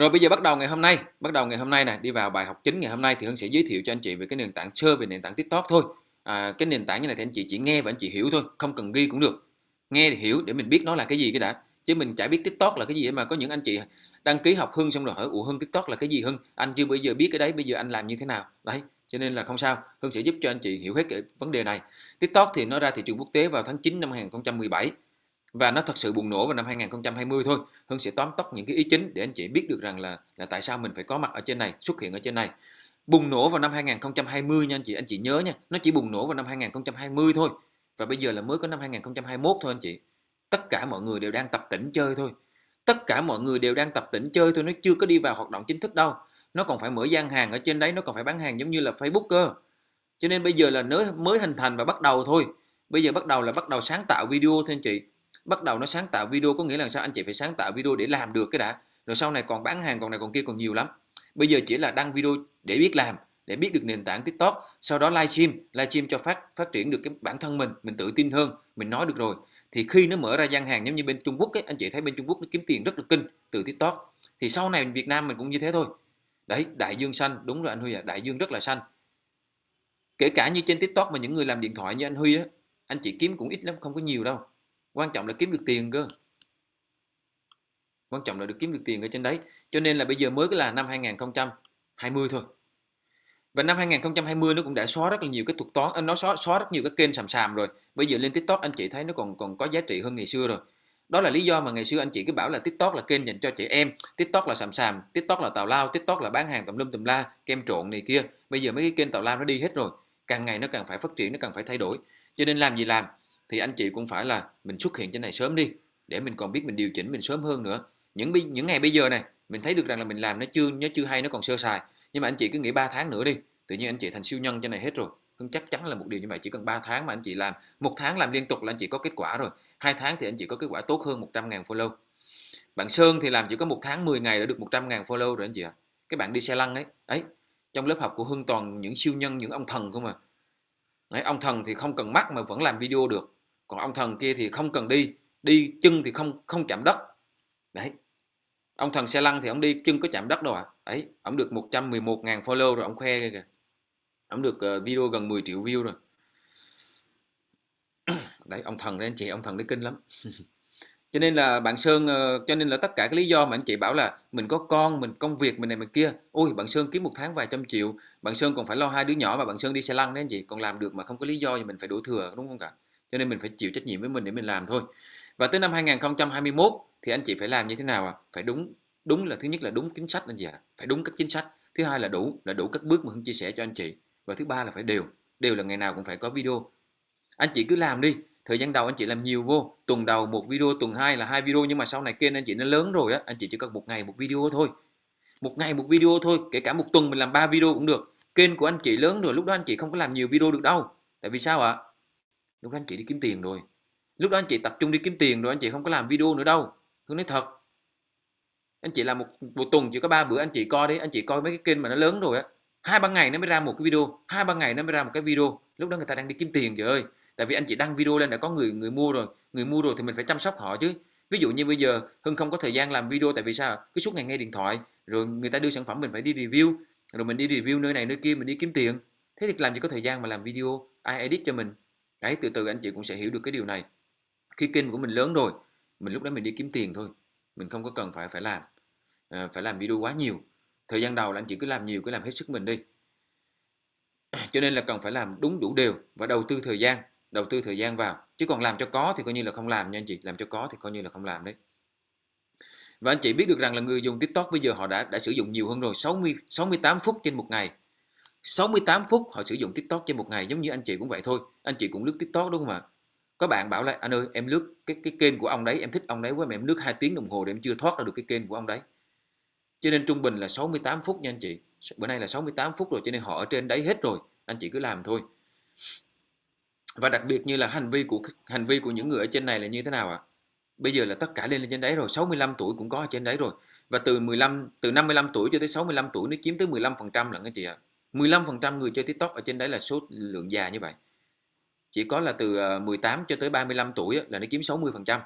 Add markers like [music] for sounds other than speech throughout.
Rồi bây giờ bắt đầu ngày hôm nay, bắt đầu ngày hôm nay này đi vào bài học chính ngày hôm nay thì Hưng sẽ giới thiệu cho anh chị về cái nền tảng sơ về nền tảng TikTok thôi. À, cái nền tảng như này thì anh chị chỉ nghe và anh chị hiểu thôi, không cần ghi cũng được. Nghe thì hiểu để mình biết nó là cái gì cái đã. Chứ mình chả biết TikTok là cái gì mà có những anh chị đăng ký học Hưng xong rồi hỏi ủa Hưng TikTok là cái gì Hưng? Anh chưa bây giờ biết cái đấy, bây giờ anh làm như thế nào? Đấy, cho nên là không sao, Hưng sẽ giúp cho anh chị hiểu hết cái vấn đề này. TikTok thì nó ra thị trường quốc tế vào tháng 9 năm 2017 và nó thật sự bùng nổ vào năm 2020 thôi Hưng sẽ tóm tắt những cái ý chính để anh chị biết được rằng là là tại sao mình phải có mặt ở trên này xuất hiện ở trên này bùng nổ vào năm 2020 nha anh chị anh chị nhớ nha nó chỉ bùng nổ vào năm 2020 thôi và bây giờ là mới có năm 2021 thôi anh chị tất cả mọi người đều đang tập tỉnh chơi thôi tất cả mọi người đều đang tập tỉnh chơi thôi nó chưa có đi vào hoạt động chính thức đâu nó còn phải mở gian hàng ở trên đấy nó còn phải bán hàng giống như là Facebook cơ cho nên bây giờ là mới hình thành và bắt đầu thôi bây giờ bắt đầu là bắt đầu sáng tạo video thôi anh chị bắt đầu nó sáng tạo video có nghĩa là sao anh chị phải sáng tạo video để làm được cái đã rồi sau này còn bán hàng còn này còn kia còn nhiều lắm bây giờ chỉ là đăng video để biết làm để biết được nền tảng tiktok sau đó livestream livestream cho phát phát triển được cái bản thân mình mình tự tin hơn mình nói được rồi thì khi nó mở ra gian hàng giống như bên trung quốc ấy, anh chị thấy bên trung quốc nó kiếm tiền rất là kinh từ tiktok thì sau này việt nam mình cũng như thế thôi đấy đại dương xanh đúng rồi anh huy ạ à, đại dương rất là xanh kể cả như trên tiktok mà những người làm điện thoại như anh huy á anh chị kiếm cũng ít lắm không có nhiều đâu quan trọng là kiếm được tiền cơ quan trọng là được kiếm được tiền ở trên đấy cho nên là bây giờ mới là năm 2020 thôi và năm 2020 nó cũng đã xóa rất là nhiều cái thuật toán anh à, nó xóa xóa rất nhiều cái kênh sàm sàm rồi bây giờ lên tiktok anh chị thấy nó còn còn có giá trị hơn ngày xưa rồi đó là lý do mà ngày xưa anh chị cứ bảo là tiktok là kênh dành cho trẻ em tiktok là sàm sàm tiktok là tào lao tiktok là bán hàng tùm lum tùm la kem trộn này kia bây giờ mấy cái kênh tào lao nó đi hết rồi càng ngày nó càng phải phát triển nó càng phải thay đổi cho nên làm gì làm thì anh chị cũng phải là mình xuất hiện trên này sớm đi để mình còn biết mình điều chỉnh mình sớm hơn nữa những những ngày bây giờ này mình thấy được rằng là mình làm nó chưa nó chưa hay nó còn sơ sài nhưng mà anh chị cứ nghĩ 3 tháng nữa đi tự nhiên anh chị thành siêu nhân trên này hết rồi hưng chắc chắn là một điều như vậy chỉ cần 3 tháng mà anh chị làm một tháng làm liên tục là anh chị có kết quả rồi hai tháng thì anh chị có kết quả tốt hơn 100.000 follow bạn Sơn thì làm chỉ có một tháng 10 ngày đã được 100.000 follow rồi anh chị ạ à. cái bạn đi xe lăn ấy ấy trong lớp học của Hưng toàn những siêu nhân những ông thần không mà Đấy, ông thần thì không cần mắt mà vẫn làm video được còn ông thần kia thì không cần đi đi chân thì không không chạm đất đấy ông thần xe lăn thì ông đi chân có chạm đất đâu ạ à. ấy ông được 111.000 follow rồi ông khoe kìa ông được ờ, video gần 10 triệu view rồi [coughs] đấy ông thần đấy anh chị ông thần đấy kinh lắm [laughs] cho nên là bạn sơn ờ, cho nên là tất cả cái lý do mà anh chị bảo là mình có con mình công việc mình này mình kia ôi bạn sơn kiếm một tháng vài trăm triệu bạn sơn còn phải lo hai đứa nhỏ mà bạn sơn đi xe lăn đấy anh chị còn làm được mà không có lý do thì mình phải đổ thừa đúng không cả cho nên mình phải chịu trách nhiệm với mình để mình làm thôi và tới năm 2021 thì anh chị phải làm như thế nào ạ à? phải đúng đúng là thứ nhất là đúng chính sách anh chị ạ à? phải đúng các chính sách thứ hai là đủ là đủ các bước mà hưng chia sẻ cho anh chị và thứ ba là phải đều đều là ngày nào cũng phải có video anh chị cứ làm đi thời gian đầu anh chị làm nhiều vô tuần đầu một video tuần hai là hai video nhưng mà sau này kênh anh chị nó lớn rồi á anh chị chỉ cần một ngày một video thôi một ngày một video thôi kể cả một tuần mình làm ba video cũng được kênh của anh chị lớn rồi lúc đó anh chị không có làm nhiều video được đâu tại vì sao ạ à? lúc đó anh chị đi kiếm tiền rồi lúc đó anh chị tập trung đi kiếm tiền rồi anh chị không có làm video nữa đâu hương nói thật anh chị làm một một tuần chỉ có ba bữa anh chị coi đi, anh chị coi mấy cái kênh mà nó lớn rồi á hai ba ngày nó mới ra một cái video hai ba ngày nó mới ra một cái video lúc đó người ta đang đi kiếm tiền trời ơi tại vì anh chị đăng video lên đã có người người mua rồi người mua rồi thì mình phải chăm sóc họ chứ ví dụ như bây giờ hưng không có thời gian làm video tại vì sao cứ suốt ngày nghe điện thoại rồi người ta đưa sản phẩm mình phải đi review rồi mình đi review nơi này nơi kia mình đi kiếm tiền thế thì làm gì có thời gian mà làm video ai edit cho mình đấy từ từ anh chị cũng sẽ hiểu được cái điều này khi kênh của mình lớn rồi mình lúc đó mình đi kiếm tiền thôi mình không có cần phải phải làm à, phải làm video quá nhiều thời gian đầu là anh chị cứ làm nhiều cứ làm hết sức mình đi [clears throat] cho nên là cần phải làm đúng đủ đều và đầu tư thời gian đầu tư thời gian vào chứ còn làm cho có thì coi như là không làm nha anh chị làm cho có thì coi như là không làm đấy và anh chị biết được rằng là người dùng TikTok bây giờ họ đã đã sử dụng nhiều hơn rồi 60 68 phút trên một ngày 68 phút họ sử dụng TikTok trên một ngày giống như anh chị cũng vậy thôi anh chị cũng lướt TikTok đúng không ạ có bạn bảo là anh ơi em lướt cái cái kênh của ông đấy em thích ông đấy quá mà em lướt 2 tiếng đồng hồ để em chưa thoát ra được cái kênh của ông đấy cho nên trung bình là 68 phút nha anh chị bữa nay là 68 phút rồi cho nên họ ở trên đấy hết rồi anh chị cứ làm thôi và đặc biệt như là hành vi của hành vi của những người ở trên này là như thế nào ạ bây giờ là tất cả lên lên trên đấy rồi 65 tuổi cũng có ở trên đấy rồi và từ 15 từ 55 tuổi cho tới 65 tuổi nó chiếm tới 15 phần trăm lận anh chị ạ à. 15% người chơi TikTok ở trên đấy là số lượng già như vậy chỉ có là từ 18 ờ, cho tới 35 tuổi là nó chiếm 60%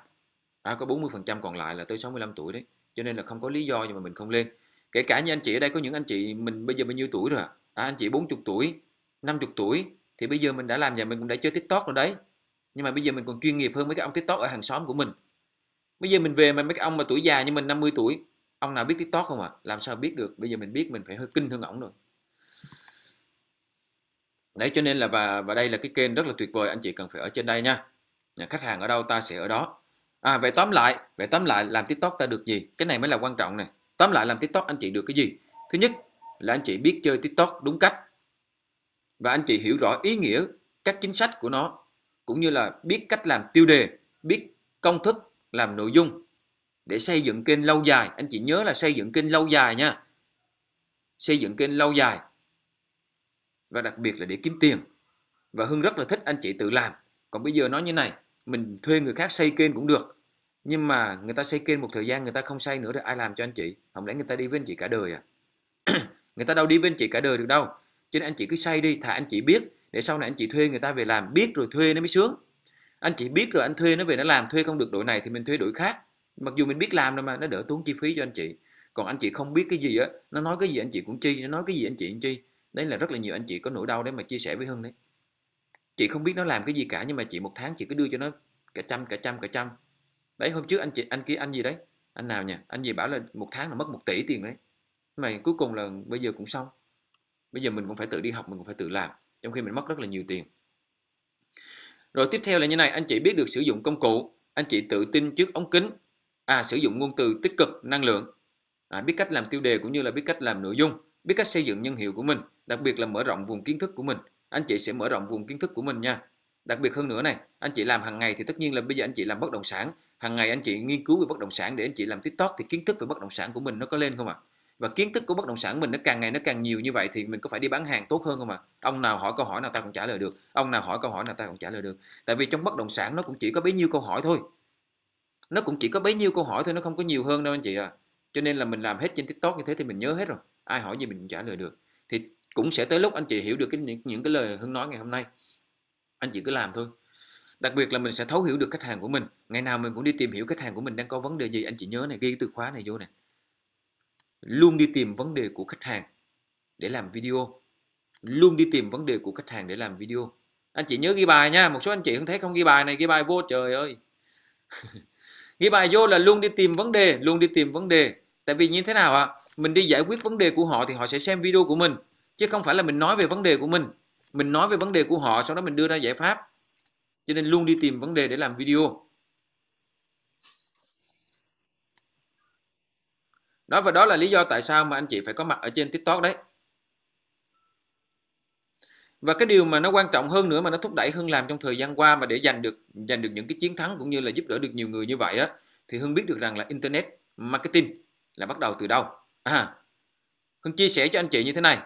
đó, có 40% còn lại là tới 65 tuổi đấy cho nên là không có lý do gì mà mình không lên kể cả như anh chị ở đây có những anh chị mình bây giờ bao nhiêu tuổi rồi à? à anh chị 40 tuổi 50 tuổi thì bây giờ mình đã làm và mình cũng đã chơi tiktok rồi đấy nhưng mà bây giờ mình còn chuyên nghiệp hơn mấy cái ông tiktok ở hàng xóm của mình bây giờ mình về mà mấy cái ông mà tuổi già như mình 50 tuổi ông nào biết tiktok không à làm sao biết được bây giờ mình biết mình phải hơi kinh hơn ổng rồi đấy cho nên là và và đây là cái kênh rất là tuyệt vời anh chị cần phải ở trên đây nha khách hàng ở đâu ta sẽ ở đó à vậy tóm lại vậy tóm lại làm tiktok ta được gì cái này mới là quan trọng này tóm lại làm tiktok anh chị được cái gì thứ nhất là anh chị biết chơi tiktok đúng cách và anh chị hiểu rõ ý nghĩa các chính sách của nó cũng như là biết cách làm tiêu đề biết công thức làm nội dung để xây dựng kênh lâu dài anh chị nhớ là xây dựng kênh lâu dài nha xây dựng kênh lâu dài và đặc biệt là để kiếm tiền và hưng rất là thích anh chị tự làm còn bây giờ nói như này mình thuê người khác xây kênh cũng được nhưng mà người ta xây kênh một thời gian người ta không xây nữa thì ai làm cho anh chị không lẽ người ta đi với anh chị cả đời à [clears throat] người ta đâu đi với anh chị cả đời được đâu cho nên anh chị cứ xây đi thà anh chị biết để sau này anh chị thuê người ta về làm biết rồi thuê nó mới sướng anh chị biết rồi anh thuê nó về nó làm thuê không được đội này thì mình thuê đội khác mặc dù mình biết làm rồi mà nó đỡ tốn chi phí cho anh chị còn anh chị không biết cái gì á nó nói cái gì anh chị cũng chi nó nói cái gì anh chị cũng chi đấy là rất là nhiều anh chị có nỗi đau để mà chia sẻ với hưng đấy chị không biết nó làm cái gì cả nhưng mà chị một tháng chị cứ đưa cho nó cả trăm cả trăm cả trăm đấy hôm trước anh chị anh kia anh gì đấy anh nào nhỉ anh gì bảo là một tháng là mất một tỷ tiền đấy mà cuối cùng là bây giờ cũng xong bây giờ mình cũng phải tự đi học mình cũng phải tự làm trong khi mình mất rất là nhiều tiền rồi tiếp theo là như này anh chị biết được sử dụng công cụ anh chị tự tin trước ống kính à sử dụng ngôn từ tích cực năng lượng à, biết cách làm tiêu đề cũng như là biết cách làm nội dung biết cách xây dựng nhân hiệu của mình đặc biệt là mở rộng vùng kiến thức của mình anh chị sẽ mở rộng vùng kiến thức của mình nha đặc biệt hơn nữa này anh chị làm hàng ngày thì tất nhiên là bây giờ anh chị làm bất động sản hàng ngày anh chị nghiên cứu về bất động sản để anh chị làm tiktok thì kiến thức về bất động sản của mình nó có lên không ạ à? và kiến thức của bất động sản mình nó càng ngày nó càng nhiều như vậy thì mình có phải đi bán hàng tốt hơn không ạ à? ông nào hỏi câu hỏi nào ta cũng trả lời được ông nào hỏi câu hỏi nào ta cũng trả lời được tại vì trong bất động sản nó cũng chỉ có bấy nhiêu câu hỏi thôi nó cũng chỉ có bấy nhiêu câu hỏi thôi nó không có nhiều hơn đâu anh chị ạ à cho nên là mình làm hết trên tiktok như thế thì mình nhớ hết rồi ai hỏi gì mình trả lời được thì cũng sẽ tới lúc anh chị hiểu được cái, những, những cái lời hưng nói ngày hôm nay anh chị cứ làm thôi đặc biệt là mình sẽ thấu hiểu được khách hàng của mình ngày nào mình cũng đi tìm hiểu khách hàng của mình đang có vấn đề gì anh chị nhớ này ghi cái từ khóa này vô này luôn đi tìm vấn đề của khách hàng để làm video luôn đi tìm vấn đề của khách hàng để làm video anh chị nhớ ghi bài nha một số anh chị không thấy không ghi bài này ghi bài vô trời ơi [laughs] ghi bài vô là luôn đi tìm vấn đề luôn đi tìm vấn đề tại vì như thế nào ạ à? mình đi giải quyết vấn đề của họ thì họ sẽ xem video của mình chứ không phải là mình nói về vấn đề của mình mình nói về vấn đề của họ sau đó mình đưa ra giải pháp cho nên luôn đi tìm vấn đề để làm video đó và đó là lý do tại sao mà anh chị phải có mặt ở trên tiktok đấy và cái điều mà nó quan trọng hơn nữa mà nó thúc đẩy hơn làm trong thời gian qua mà để giành được giành được những cái chiến thắng cũng như là giúp đỡ được nhiều người như vậy á thì hưng biết được rằng là internet marketing là bắt đầu từ đâu à Hưng chia sẻ cho anh chị như thế này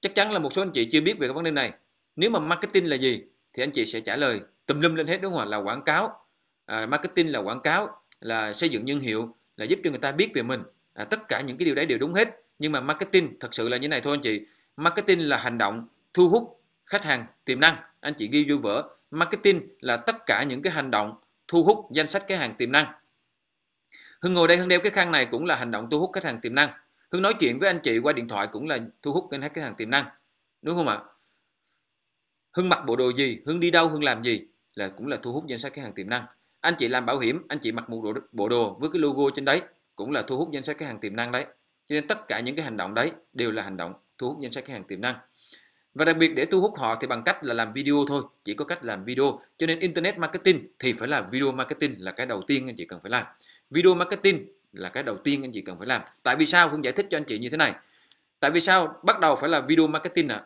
chắc chắn là một số anh chị chưa biết về cái vấn đề này nếu mà marketing là gì thì anh chị sẽ trả lời tùm lum lên hết đúng không là quảng cáo à, marketing là quảng cáo là xây dựng nhân hiệu là giúp cho người ta biết về mình à, tất cả những cái điều đấy đều đúng hết nhưng mà marketing thật sự là như này thôi anh chị marketing là hành động thu hút khách hàng tiềm năng anh chị ghi vô vỡ. marketing là tất cả những cái hành động thu hút danh sách cái hàng tiềm năng hưng ngồi đây hưng đeo cái khăn này cũng là hành động thu hút khách hàng tiềm năng hưng nói chuyện với anh chị qua điện thoại cũng là thu hút khách hàng tiềm năng đúng không ạ hưng mặc bộ đồ gì hưng đi đâu hưng làm gì là cũng là thu hút danh sách khách hàng tiềm năng anh chị làm bảo hiểm anh chị mặc một bộ, bộ đồ với cái logo trên đấy cũng là thu hút danh sách khách hàng tiềm năng đấy cho nên tất cả những cái hành động đấy đều là hành động thu hút danh sách khách hàng tiềm năng và đặc biệt để thu hút họ thì bằng cách là làm video thôi chỉ có cách làm video cho nên internet marketing thì phải là video marketing là cái đầu tiên anh chị cần phải làm video marketing là cái đầu tiên anh chị cần phải làm tại vì sao Hương giải thích cho anh chị như thế này tại vì sao bắt đầu phải là video marketing ạ à?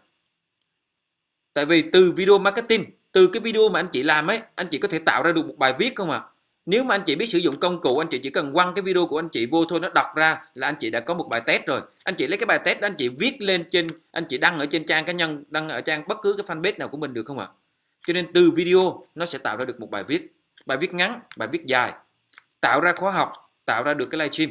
tại vì từ video marketing từ cái video mà anh chị làm ấy anh chị có thể tạo ra được một bài viết không ạ à? nếu mà anh chị biết sử dụng công cụ anh chị chỉ cần quăng cái video của anh chị vô thôi nó đọc ra là anh chị đã có một bài test rồi anh chị lấy cái bài test đó anh chị viết lên trên anh chị đăng ở trên trang cá nhân đăng ở trang bất cứ cái fanpage nào của mình được không ạ à? cho nên từ video nó sẽ tạo ra được một bài viết bài viết ngắn bài viết dài tạo ra khóa học tạo ra được cái live stream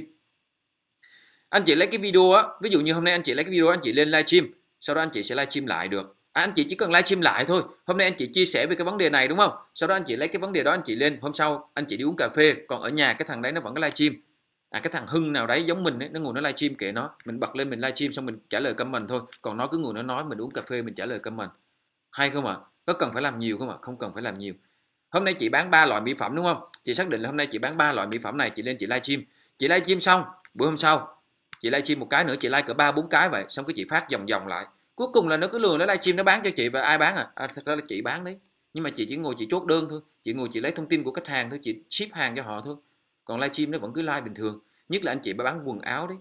anh chị lấy cái video á ví dụ như hôm nay anh chị lấy cái video anh chị lên live stream sau đó anh chị sẽ live stream lại được à, anh chị chỉ cần live stream lại thôi hôm nay anh chị chia sẻ về cái vấn đề này đúng không sau đó anh chị lấy cái vấn đề đó anh chị lên hôm sau anh chị đi uống cà phê còn ở nhà cái thằng đấy nó vẫn có stream à cái thằng hưng nào đấy giống mình ấy, nó ngồi nó live stream kệ nó mình bật lên mình live stream xong mình trả lời comment thôi còn nó cứ ngồi nó nói mình uống cà phê mình trả lời comment hay không ạ à? có cần phải làm nhiều không ạ à? không cần phải làm nhiều hôm nay chị bán ba loại mỹ phẩm đúng không chị xác định là hôm nay chị bán ba loại mỹ phẩm này chị lên chị live stream, chị live stream xong bữa hôm sau chị live stream một cái nữa chị like cỡ ba bốn cái vậy xong cái chị phát vòng vòng lại cuối cùng là nó cứ lừa nó live stream nó bán cho chị và ai bán à, à thật ra là chị bán đấy nhưng mà chị chỉ ngồi chị chốt đơn thôi chị ngồi chị lấy thông tin của khách hàng thôi chị ship hàng cho họ thôi còn live stream nó vẫn cứ live bình thường nhất là anh chị bán quần áo đấy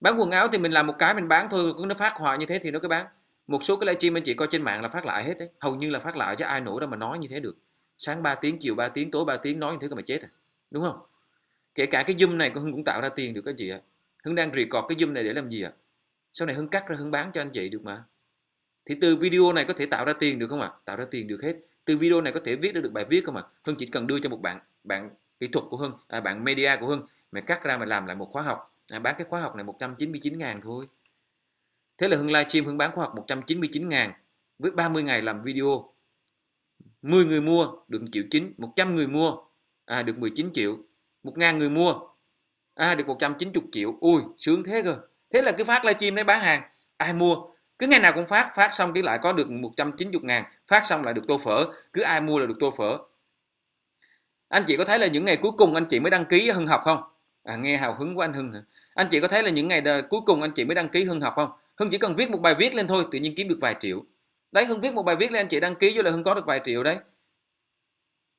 bán quần áo thì mình làm một cái mình bán thôi cứ nó phát hoài như thế thì nó cứ bán một số cái livestream anh chị coi trên mạng là phát lại hết đấy hầu như là phát lại chứ ai nổi đâu mà nói như thế được sáng 3 tiếng chiều 3 tiếng tối 3 tiếng nói như thế cơ mà chết à đúng không kể cả cái zoom này hưng cũng tạo ra tiền được các chị ạ hưng đang record cái zoom này để làm gì ạ sau này hưng cắt ra hưng bán cho anh chị được mà thì từ video này có thể tạo ra tiền được không ạ tạo ra tiền được hết từ video này có thể viết được bài viết không ạ hưng chỉ cần đưa cho một bạn bạn kỹ thuật của hưng à, bạn media của hưng mày cắt ra mày làm lại một khóa học à, bán cái khóa học này 199 ngàn thôi Thế là Hưng livestream Hưng bán khóa học 199.000 với 30 ngày làm video. 10 người mua được 1 triệu 9, 100 người mua à, được 19 triệu, 1.000 người mua à, được 190 triệu. Ui, sướng thế cơ. Thế là cứ phát livestream đấy bán hàng, ai mua cứ ngày nào cũng phát, phát xong cái lại có được 190 ngàn, phát xong lại được tô phở, cứ ai mua là được tô phở. Anh chị có thấy là những ngày cuối cùng anh chị mới đăng ký Hưng học không? À, nghe hào hứng của anh Hưng hả? Anh chị có thấy là những ngày cuối cùng anh chị mới đăng ký Hưng học không? hưng chỉ cần viết một bài viết lên thôi tự nhiên kiếm được vài triệu đấy hưng viết một bài viết lên anh chị đăng ký vô là hưng có được vài triệu đấy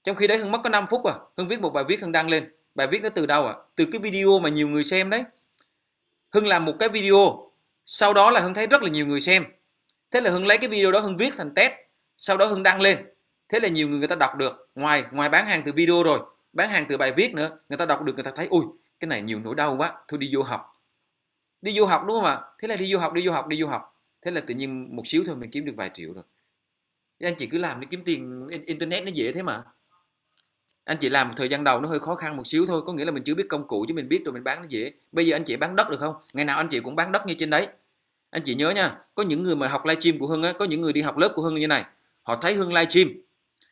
trong khi đấy hưng mất có 5 phút à hưng viết một bài viết hưng đăng lên bài viết nó từ đâu à? từ cái video mà nhiều người xem đấy hưng làm một cái video sau đó là hưng thấy rất là nhiều người xem thế là hưng lấy cái video đó hưng viết thành test sau đó hưng đăng lên thế là nhiều người người ta đọc được ngoài ngoài bán hàng từ video rồi bán hàng từ bài viết nữa người ta đọc được người ta thấy ui cái này nhiều nỗi đau quá thôi đi vô học đi du học đúng không ạ thế là đi du học đi du học đi du học thế là tự nhiên một xíu thôi mình kiếm được vài triệu rồi anh chị cứ làm đi kiếm tiền internet nó dễ thế mà anh chị làm một thời gian đầu nó hơi khó khăn một xíu thôi có nghĩa là mình chưa biết công cụ chứ mình biết rồi mình bán nó dễ bây giờ anh chị bán đất được không ngày nào anh chị cũng bán đất như trên đấy anh chị nhớ nha có những người mà học livestream của hưng á có những người đi học lớp của hưng như này họ thấy hưng livestream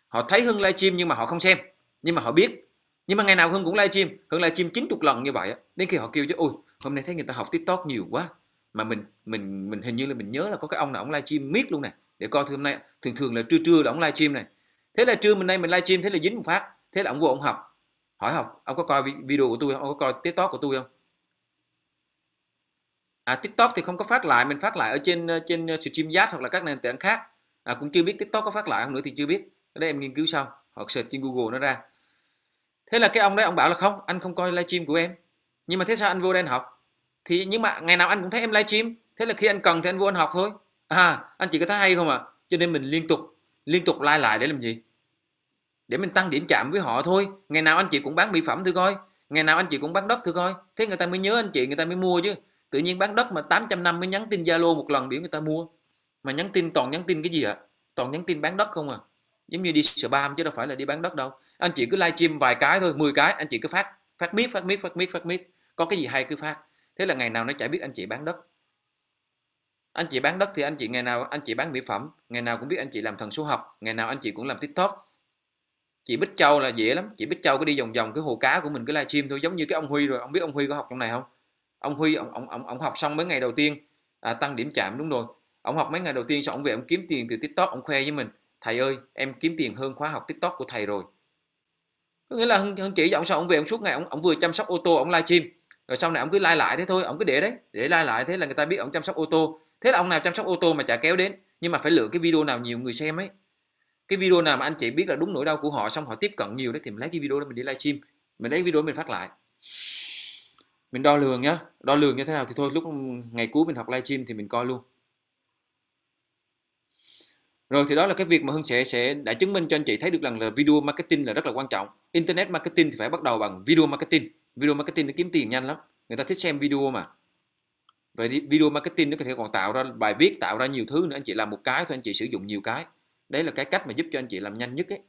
họ thấy hưng livestream nhưng mà họ không xem nhưng mà họ biết nhưng mà ngày nào hưng cũng livestream hưng livestream 90 lần như vậy đến khi họ kêu chứ ôi hôm nay thấy người ta học tiktok nhiều quá mà mình mình mình hình như là mình nhớ là có cái ông nào ông livestream miết luôn này để coi thì hôm nay thường thường là trưa trưa là ông livestream này thế là trưa mình nay mình livestream thế là dính một phát thế là ông vô ông học hỏi học ông có coi video của tôi không ông có coi tiktok của tôi không à, tiktok thì không có phát lại mình phát lại ở trên ờ, trên ờ, stream giác hoặc là các nền tảng khác à, cũng chưa biết tiktok có phát lại không nữa thì chưa biết ở đây em nghiên cứu sau hoặc search trên google nó ra thế là cái ông đấy ông bảo là không anh không coi livestream của em nhưng mà thế sao anh vô đây anh học thì nhưng mà ngày nào anh cũng thấy em livestream thế là khi anh cần thì anh vô anh học thôi à anh chỉ có thấy hay không ạ à? cho nên mình liên tục liên tục like lại để làm gì để mình tăng điểm chạm với họ thôi ngày nào anh chị cũng bán mỹ phẩm thử coi ngày nào anh chị cũng bán đất thử coi thế người ta mới nhớ anh chị người ta mới mua chứ tự nhiên bán đất mà 800 năm mới nhắn tin zalo một lần biểu người ta mua mà nhắn tin toàn nhắn tin cái gì ạ à? toàn nhắn tin bán đất không à giống như đi spam chứ đâu phải là đi bán đất đâu anh chị cứ livestream vài cái thôi 10 cái anh chị cứ phát phát miết phát miết phát miết phát miết có cái gì hay cứ phát thế là ngày nào nó chả biết anh chị bán đất anh chị bán đất thì anh chị ngày nào anh chị bán mỹ phẩm ngày nào cũng biết anh chị làm thần số học ngày nào anh chị cũng làm tiktok chị bích châu là dễ lắm chị bích châu cứ đi vòng vòng cái hồ cá của mình cứ livestream thôi giống như cái ông huy rồi ông biết ông huy có học trong này không ông huy ông ông ông, ông học xong mấy ngày đầu tiên à, tăng điểm chạm đúng rồi ông học mấy ngày đầu tiên xong ông về ông kiếm tiền từ tiktok ông khoe với mình thầy ơi em kiếm tiền hơn khóa học tiktok của thầy rồi có nghĩa là hơn, hơn chỉ ông sao ông về ông suốt ngày ông, ông vừa chăm sóc ô tô ông livestream rồi sau này ông cứ lai lại thế thôi ông cứ để đấy để lai lại thế là người ta biết ông chăm sóc ô tô thế là ông nào chăm sóc ô tô mà chả kéo đến nhưng mà phải lựa cái video nào nhiều người xem ấy cái video nào mà anh chị biết là đúng nỗi đau của họ xong họ tiếp cận nhiều đấy thì mình lấy cái video đó mình đi livestream mình lấy video đó mình phát lại mình đo lường nhá đo lường như thế nào thì thôi lúc ngày cuối mình học livestream thì mình coi luôn rồi thì đó là cái việc mà Hưng sẽ sẽ đã chứng minh cho anh chị thấy được rằng là video marketing là rất là quan trọng. Internet marketing thì phải bắt đầu bằng video marketing video marketing nó kiếm tiền nhanh lắm người ta thích xem video mà vậy thì video marketing nó có thể còn tạo ra bài viết tạo ra nhiều thứ nữa anh chị làm một cái thôi anh chị sử dụng nhiều cái đấy là cái cách mà giúp cho anh chị làm nhanh nhất ấy